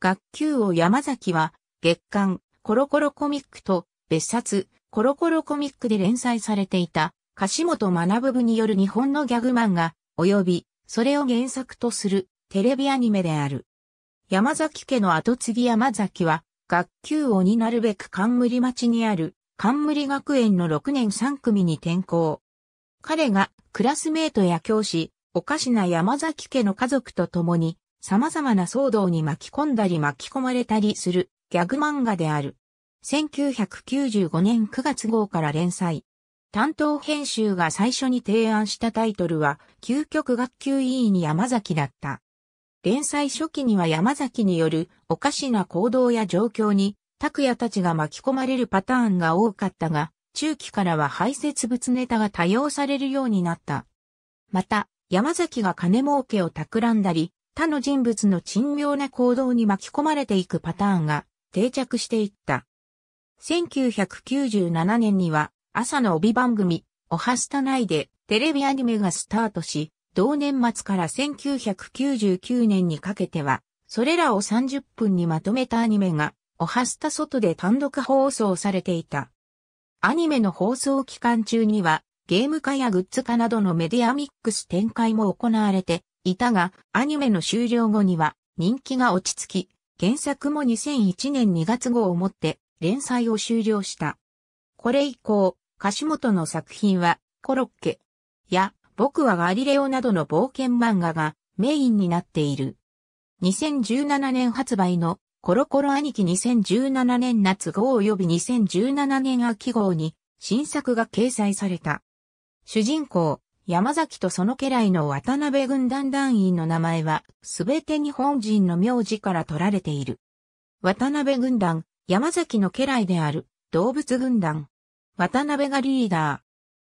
学級王山崎は、月刊、コロコロコミックと、別冊、コロコロコミックで連載されていた、柏本学部による日本のギャグ漫画、及び、それを原作とする、テレビアニメである。山崎家の後継ぎ山崎は、学級王になるべく冠町にある、冠学園の6年3組に転校。彼が、クラスメートや教師、おかしな山崎家の家族と共に、様々な騒動に巻き込んだり巻き込まれたりするギャグ漫画である。1995年9月号から連載。担当編集が最初に提案したタイトルは、究極学級委員に山崎だった。連載初期には山崎によるおかしな行動や状況に、拓也たちが巻き込まれるパターンが多かったが、中期からは排泄物ネタが多用されるようになった。また、山崎が金儲けを企んだり、他の人物の珍妙な行動に巻き込まれていくパターンが定着していった。1997年には朝の帯番組、おはスタ内でテレビアニメがスタートし、同年末から1999年にかけては、それらを30分にまとめたアニメが、おはスタ外で単独放送されていた。アニメの放送期間中には、ゲーム化やグッズ化などのメディアミックス展開も行われていたが、アニメの終了後には人気が落ち着き、原作も2001年2月号をもって連載を終了した。これ以降、樫本の作品は、コロッケや僕はガリレオなどの冒険漫画がメインになっている。2017年発売のコロコロ兄貴2017年夏号及び2017年秋号に新作が掲載された。主人公、山崎とその家来の渡辺軍団団員の名前は、すべて日本人の名字から取られている。渡辺軍団、山崎の家来である、動物軍団。渡辺がリーダ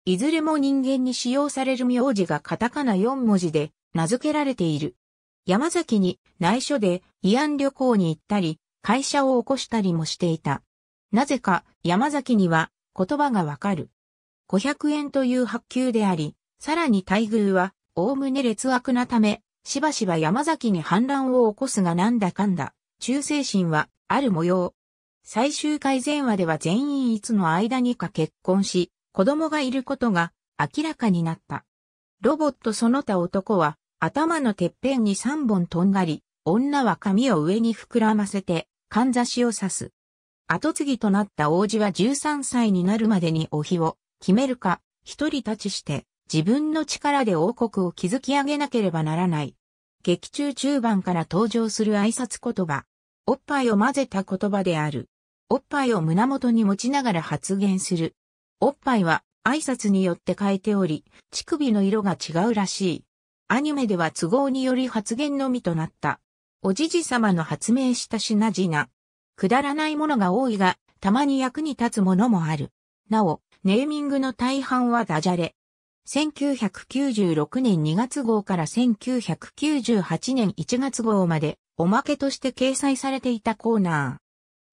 ー。いずれも人間に使用される名字がカタカナ4文字で、名付けられている。山崎に内緒で慰安旅行に行ったり、会社を起こしたりもしていた。なぜか山崎には言葉がわかる。500円という発給であり、さらに待遇は、おおむね劣悪なため、しばしば山崎に反乱を起こすがなんだかんだ、忠誠心はある模様。最終回前話では全員いつの間にか結婚し、子供がいることが明らかになった。ロボットその他男は頭のてっぺんに3本とんがり、女は髪を上に膨らませて、かんざしを刺す。後継ぎとなった王子は13歳になるまでにお日を決めるか、一人立ちして自分の力で王国を築き上げなければならない。劇中中盤から登場する挨拶言葉。おっぱいを混ぜた言葉である。おっぱいを胸元に持ちながら発言する。おっぱいは挨拶によって変えており、乳首の色が違うらしい。アニメでは都合により発言のみとなった。おじじ様の発明した品々。くだらないものが多いが、たまに役に立つものもある。なお、ネーミングの大半はダジャレ。1996年2月号から1998年1月号まで、おまけとして掲載されていたコーナ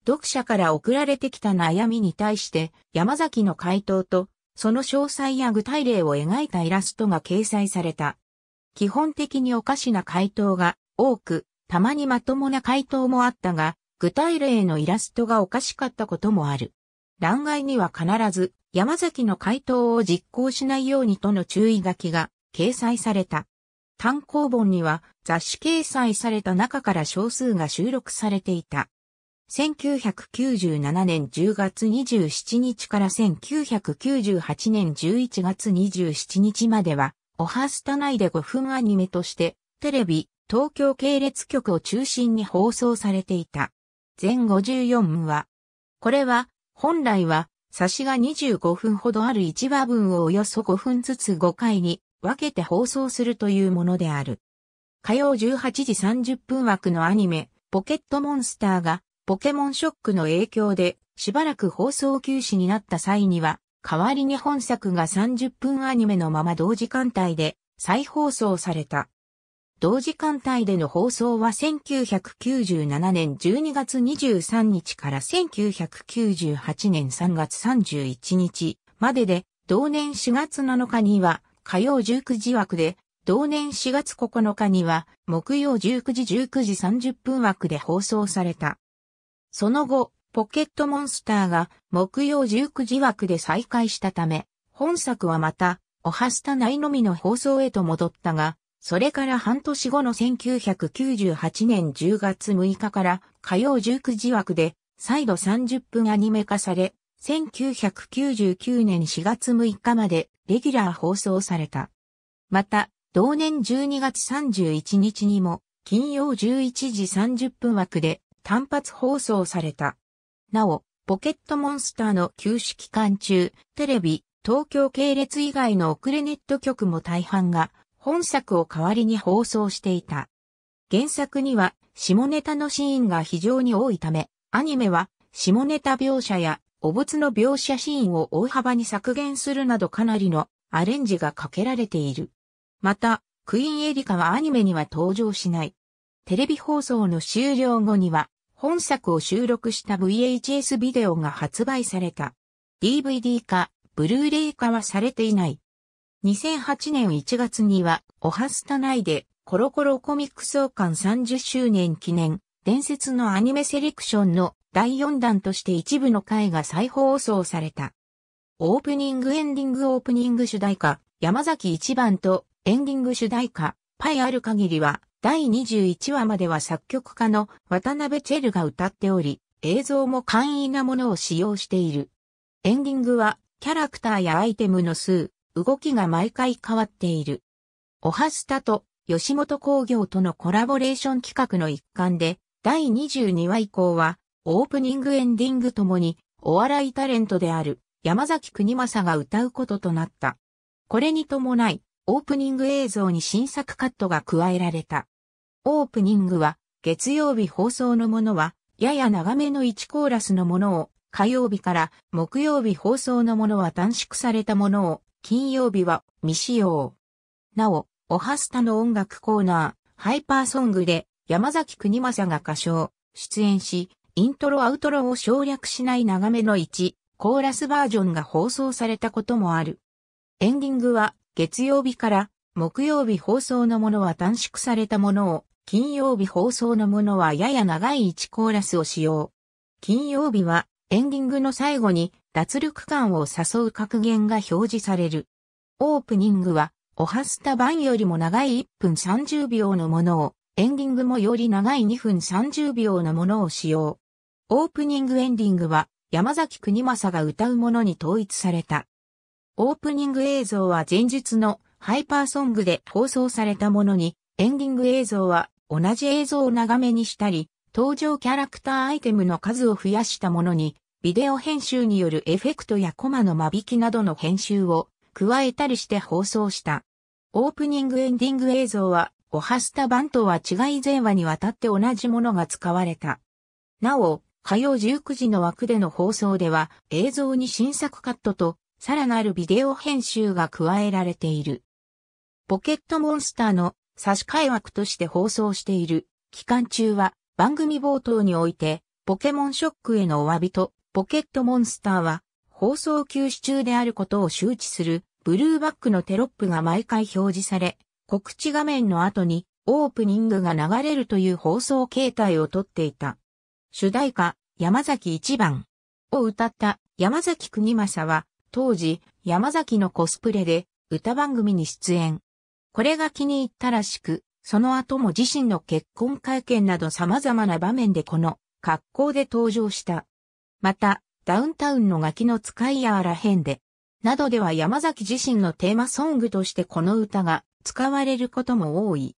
ー。読者から送られてきた悩みに対して、山崎の回答と、その詳細や具体例を描いたイラストが掲載された。基本的におかしな回答が多く、たまにまともな回答もあったが、具体例のイラストがおかしかったこともある。欄外には必ず山崎の回答を実行しないようにとの注意書きが掲載された。単行本には雑誌掲載された中から少数が収録されていた。1997年10月27日から1998年11月27日までは、オハスタ内で5分アニメとして、テレビ、東京系列局を中心に放送されていた。全54話。これは、本来は差しが25分ほどある1話分をおよそ5分ずつ5回に分けて放送するというものである。火曜18時30分枠のアニメ、ポケットモンスターが、ポケモンショックの影響で、しばらく放送休止になった際には、代わりに本作が30分アニメのまま同時間帯で再放送された。同時間帯での放送は1997年12月23日から1998年3月31日までで、同年4月7日には火曜19時枠で、同年4月9日には木曜19時19時30分枠で放送された。その後、ポケットモンスターが木曜19時枠で再開したため、本作はまた、おはスタ内のみの放送へと戻ったが、それから半年後の1998年10月6日から火曜19時枠で再度30分アニメ化され、1999年4月6日までレギュラー放送された。また、同年12月31日にも金曜11時30分枠で単発放送された。なお、ポケットモンスターの休止期間中、テレビ、東京系列以外の遅れネット局も大半が本作を代わりに放送していた。原作には下ネタのシーンが非常に多いため、アニメは下ネタ描写やお物の描写シーンを大幅に削減するなどかなりのアレンジがかけられている。また、クイーンエリカはアニメには登場しない。テレビ放送の終了後には、本作を収録した VHS ビデオが発売された。DVD 化、ブルーレイ化はされていない。2008年1月には、オハスタ内で、コロコロコミック創刊30周年記念、伝説のアニメセレクションの第4弾として一部の回が再放送された。オープニングエンディングオープニング主題歌、山崎一番とエンディング主題歌、パイある限りは、第21話までは作曲家の渡辺チェルが歌っており、映像も簡易なものを使用している。エンディングは、キャラクターやアイテムの数、動きが毎回変わっている。オハスタと吉本工業とのコラボレーション企画の一環で、第22話以降は、オープニングエンディングともに、お笑いタレントである山崎国正が歌うこととなった。これに伴い、オープニング映像に新作カットが加えられた。オープニングは、月曜日放送のものは、やや長めの1コーラスのものを、火曜日から木曜日放送のものは短縮されたものを、金曜日は未使用。なお、おはスタの音楽コーナー、ハイパーソングで山崎国正が歌唱、出演し、イントロアウトロを省略しない長めの1、コーラスバージョンが放送されたこともある。エンディングは月曜日から木曜日放送のものは短縮されたものを、金曜日放送のものはやや長い1コーラスを使用。金曜日はエンディングの最後に脱力感を誘う格言が表示される。オープニングは、おはスタ版よりも長い1分30秒のものを、エンディングもより長い2分30秒のものを使用。オープニングエンディングは、山崎国政が歌うものに統一された。オープニング映像は前日のハイパーソングで放送されたものに、エンディング映像は同じ映像を長めにしたり、登場キャラクターアイテムの数を増やしたものにビデオ編集によるエフェクトやコマの間引きなどの編集を加えたりして放送した。オープニングエンディング映像は、オハスタ版とは違い前話にわたって同じものが使われた。なお、火曜19時の枠での放送では映像に新作カットとさらなるビデオ編集が加えられている。ポケットモンスターの差し替え枠として放送している期間中は番組冒頭においてポケモンショックへのお詫びとポケットモンスターは放送休止中であることを周知するブルーバックのテロップが毎回表示され、告知画面の後にオープニングが流れるという放送形態をとっていた。主題歌、山崎一番を歌った山崎国正は、当時、山崎のコスプレで歌番組に出演。これが気に入ったらしく、その後も自身の結婚会見など様々な場面でこの格好で登場した。また、ダウンタウンのガキの使いやらへんで、などでは山崎自身のテーマソングとしてこの歌が使われることも多い。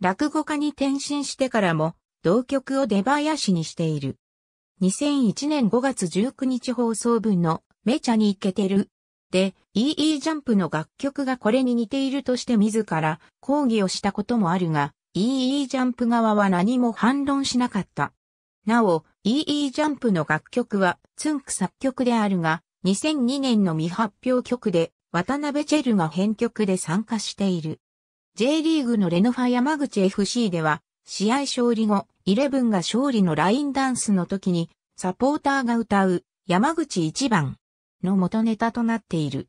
落語家に転身してからも、同曲を出囃子にしている。2001年5月19日放送分のめちゃにイケてる。で、EE ジャンプの楽曲がこれに似ているとして自ら抗議をしたこともあるが、EE ジャンプ側は何も反論しなかった。なお、EE ジャンプの楽曲はツンク作曲であるが、2002年の未発表曲で渡辺チェルが編曲で参加している。J リーグのレノファ山口 FC では、試合勝利後、イレブンが勝利のラインダンスの時に、サポーターが歌う、山口一番の元ネタとなっている。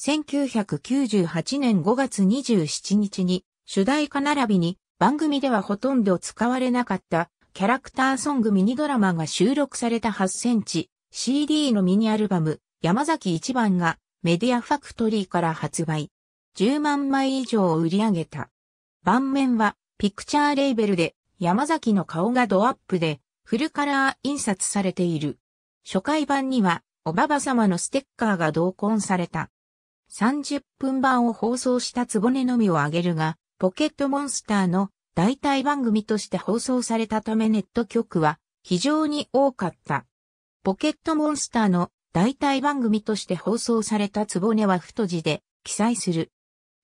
1998年5月27日に、主題歌並びに、番組ではほとんど使われなかった、キャラクターソングミニドラマが収録された8センチ CD のミニアルバム山崎一番がメディアファクトリーから発売。10万枚以上を売り上げた。盤面はピクチャーレーベルで山崎の顔がドアップでフルカラー印刷されている。初回版にはおばば様のステッカーが同梱された。30分版を放送したつぼねのみをあげるが、ポケットモンスターの代替番組として放送されたためネット局は非常に多かった。ポケットモンスターの代替番組として放送されたつぼねは太字で記載する。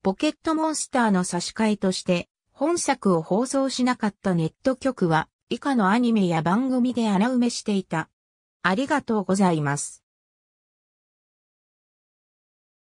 ポケットモンスターの差し替えとして本作を放送しなかったネット局は以下のアニメや番組で穴埋めしていた。ありがとうございます。